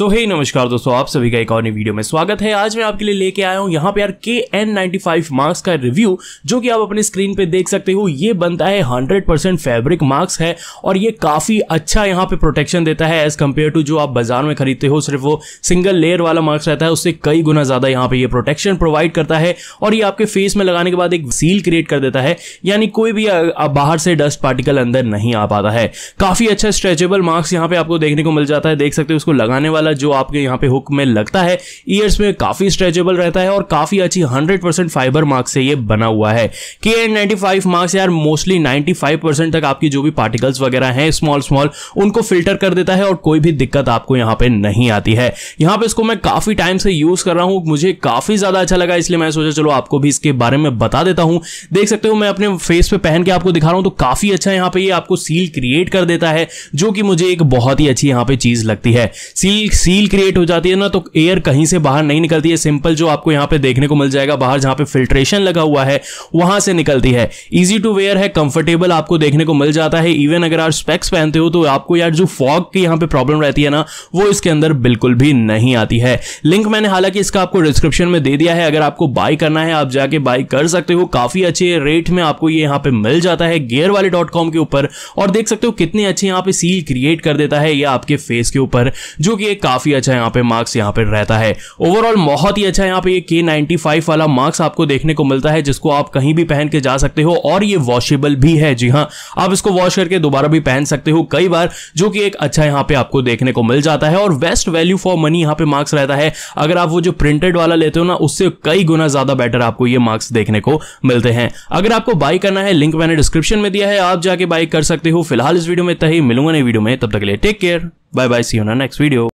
सो so, हे hey, नमस्कार दोस्तों आप सभी का एक और नई वीडियो में स्वागत है आज मैं आपके लिए लेके आया हूँ यहाँ पे यार के एन मार्क्स का रिव्यू जो कि आप अपने स्क्रीन पे देख सकते हो ये बनता है 100% परसेंट फेब्रिक मार्क्स है और ये काफ़ी अच्छा यहाँ पे प्रोटेक्शन देता है एज कम्पेयर टू जो आप बाजार में खरीदते हो सिर्फ वो सिंगल लेयर वाला मार्क्स रहता है उससे कई गुना ज़्यादा यहाँ पे ये प्रोटेक्शन प्रोवाइड करता है और ये आपके फेस में लगाने के बाद एक सील क्रिएट कर देता है यानी कोई भी बाहर से डस्ट पार्टिकल अंदर नहीं आ पाता है काफ़ी अच्छा स्ट्रेचेबल मार्क्स यहाँ पे आपको देखने को मिल जाता है देख सकते हो उसको लगाने वाला वाला जो आपके यहाँ पे हुक में लगता है ईयर्स में काफ़ी स्ट्रेचेबल रहता है और काफ़ी अच्छी 100% फाइबर मार्क से ये बना हुआ है के एन मार्क्स यार मोस्टली 95% तक आपकी जो भी पार्टिकल्स वगैरह हैं स्मॉल स्मॉल उनको फिल्टर कर देता है और कोई भी दिक्कत आपको यहाँ पे नहीं आती है यहाँ पे इसको मैं काफ़ी टाइम से यूज़ कर रहा हूँ मुझे काफ़ी ज़्यादा अच्छा लगा इसलिए मैं सोचा चलो आपको भी इसके बारे में बता देता हूँ देख सकते हो मैं अपने फेस पे पहन के आपको दिखा रहा हूँ तो काफ़ी अच्छा यहाँ पे ये आपको सील क्रिएट कर देता है जो कि मुझे एक बहुत ही अच्छी यहाँ पे चीज़ लगती है सील सील क्रिएट हो जाती है ना तो एयर कहीं से बाहर नहीं निकलती है सिंपल जो आपको यहाँ पे देखने को मिल जाएगा बाहर जहां पे फिल्ट्रेशन लगा हुआ है वहां से निकलती है इजी टू वेयर है कंफर्टेबल आपको देखने को मिल जाता है इवन अगर आप स्पेक्स पहनते हो तो आपको यार जो फॉग की यहाँ पे प्रॉब्लम रहती है ना वो इसके अंदर बिल्कुल भी नहीं आती है लिंक मैंने हालांकि इसका आपको डिस्क्रिप्शन में दे दिया है अगर आपको बाई करना है आप जाके बाई कर सकते हो काफी अच्छे रेट में आपको ये यहाँ पे मिल जाता है गेयर वाले डॉट कॉम के ऊपर और देख सकते हो कितने अच्छे यहाँ पे सील क्रिएट कर देता है ये आपके फेस के ऊपर जो कि एक काफी अच्छा यहाँ पे मार्क्स यहाँ पे रहता है ओवरऑल बहुत ही अच्छा यहाँ पे ये के नाइनटी वाला मार्क्स आपको देखने को मिलता है जिसको आप कहीं भी पहन के जा सकते हो और ये वॉशेबल भी है जी हाँ आप इसको वॉश करके दोबारा भी पहन सकते हो कई बार जो कि एक अच्छा यहाँ पे आपको देखने को मिल जाता है और बेस्ट वैल्यू फॉर मनी यहाँ पे मार्क्स रहता है अगर आप वो जो प्रिंटेड वाला लेते हो ना उससे कई गुना ज्यादा बेटर आपको ये मार्क्स देखने को मिलते हैं अगर आपको बाई करना है लिंक मैंने डिस्क्रिप्शन में दिया है आप जाके बाई कर सकते हो फिलहाल इस वीडियो में तही मिलूंगा नहीं वीडियो में तब तक के लिए take care bye bye see you ना नेक्स्ट वीडियो